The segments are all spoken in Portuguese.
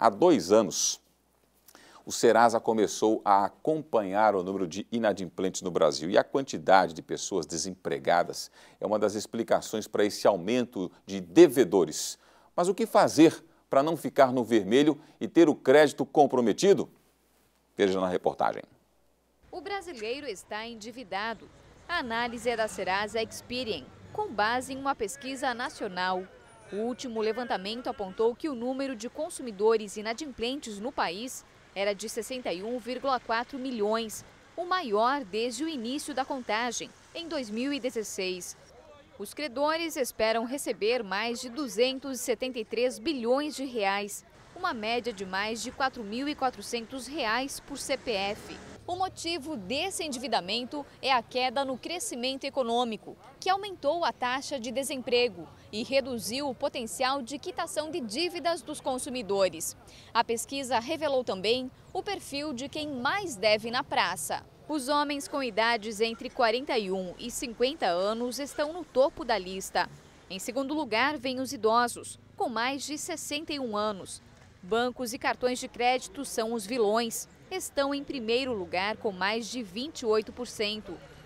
Há dois anos, o Serasa começou a acompanhar o número de inadimplentes no Brasil e a quantidade de pessoas desempregadas é uma das explicações para esse aumento de devedores. Mas o que fazer para não ficar no vermelho e ter o crédito comprometido? Veja na reportagem. O brasileiro está endividado. A análise é da Serasa Experian, com base em uma pesquisa nacional o último levantamento apontou que o número de consumidores inadimplentes no país era de 61,4 milhões, o maior desde o início da contagem, em 2016. Os credores esperam receber mais de 273 bilhões de reais, uma média de mais de R$ 4.400 por CPF. O motivo desse endividamento é a queda no crescimento econômico, que aumentou a taxa de desemprego e reduziu o potencial de quitação de dívidas dos consumidores. A pesquisa revelou também o perfil de quem mais deve na praça. Os homens com idades entre 41 e 50 anos estão no topo da lista. Em segundo lugar, vêm os idosos, com mais de 61 anos. Bancos e cartões de crédito são os vilões estão em primeiro lugar com mais de 28%,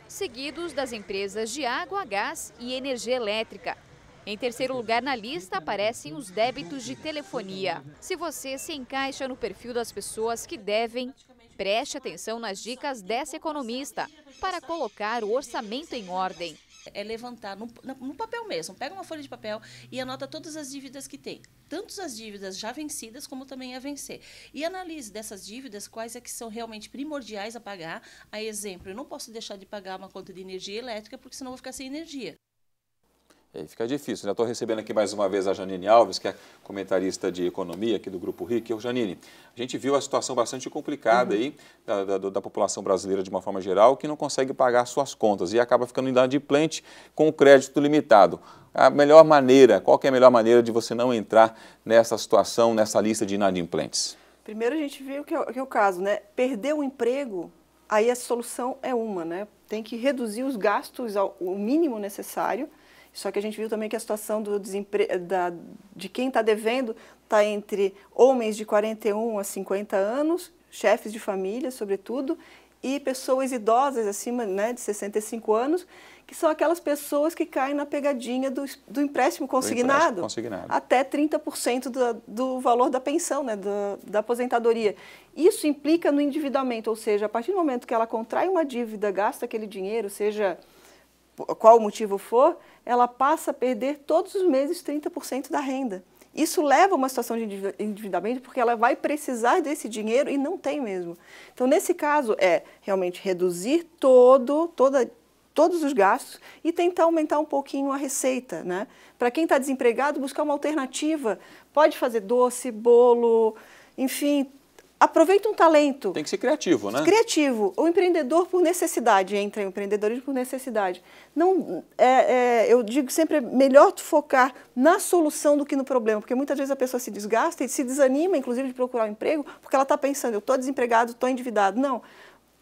seguidos das empresas de água, gás e energia elétrica. Em terceiro lugar na lista aparecem os débitos de telefonia. Se você se encaixa no perfil das pessoas que devem, preste atenção nas dicas dessa economista para colocar o orçamento em ordem é levantar no, no, papel mesmo. Pega uma folha de papel e anota todas as dívidas que tem. Tanto as dívidas já vencidas como também a vencer. E analise dessas dívidas quais é que são realmente primordiais a pagar. A exemplo, eu não posso deixar de pagar uma conta de energia elétrica porque senão eu vou ficar sem energia. E é, aí fica difícil. Né? Estou recebendo aqui mais uma vez a Janine Alves, que é comentarista de economia aqui do Grupo RIC. Janine, a gente viu a situação bastante complicada uhum. aí da, da, da, população brasileira de uma forma geral, que não consegue pagar suas contas e acaba ficando inadimplente com o crédito limitado. A melhor maneira, qual é a melhor maneira de você não entrar nessa situação, nessa lista de inadimplentes? Primeiro a gente viu que é, que é o caso, né? Perder o emprego, aí a solução é uma, né? Tem que reduzir os gastos ao mínimo necessário só que a gente viu também que a situação do desempre... da... de quem está devendo está entre homens de 41 a 50 anos, chefes de família, sobretudo, e pessoas idosas acima né, de 65 anos, que são aquelas pessoas que caem na pegadinha do, do empréstimo, consignado, empréstimo consignado, até 30% do, do valor da pensão, né, do, da aposentadoria. Isso implica no endividamento, ou seja, a partir do momento que ela contrai uma dívida, gasta aquele dinheiro, seja qual o motivo for, ela passa a perder todos os meses 30% da renda. Isso leva a uma situação de endividamento porque ela vai precisar desse dinheiro e não tem mesmo. Então, nesse caso, é realmente reduzir todo, toda, todos os gastos e tentar aumentar um pouquinho a receita. Né? Para quem está desempregado, buscar uma alternativa. Pode fazer doce, bolo, enfim, aproveita um talento. Tem que ser criativo, né? Criativo. O empreendedor por necessidade entra em empreendedorismo por necessidade. Não, é, é, eu digo sempre é melhor focar na solução do que no problema, porque muitas vezes a pessoa se desgasta e se desanima, inclusive, de procurar um emprego, porque ela está pensando, eu estou desempregado, estou endividado. Não.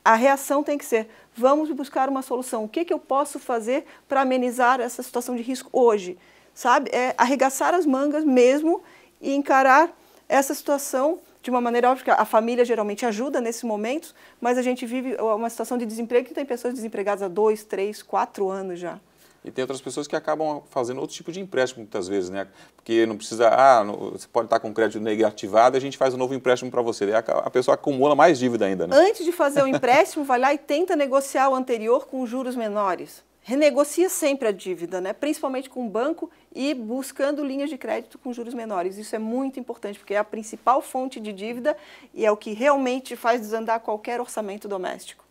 A reação tem que ser, vamos buscar uma solução. O que, que eu posso fazer para amenizar essa situação de risco hoje? Sabe? É arregaçar as mangas mesmo e encarar essa situação de uma maneira óbvia, a família geralmente ajuda nesse momento, mas a gente vive uma situação de desemprego que tem pessoas desempregadas há dois, três, quatro anos já. E tem outras pessoas que acabam fazendo outro tipo de empréstimo muitas vezes, né? Porque não precisa, ah, não, você pode estar com crédito negativado, a gente faz um novo empréstimo para você. A, a pessoa acumula mais dívida ainda, né? Antes de fazer o empréstimo, vai lá e tenta negociar o anterior com juros menores renegocia sempre a dívida, né? principalmente com o banco e buscando linhas de crédito com juros menores. Isso é muito importante, porque é a principal fonte de dívida e é o que realmente faz desandar qualquer orçamento doméstico.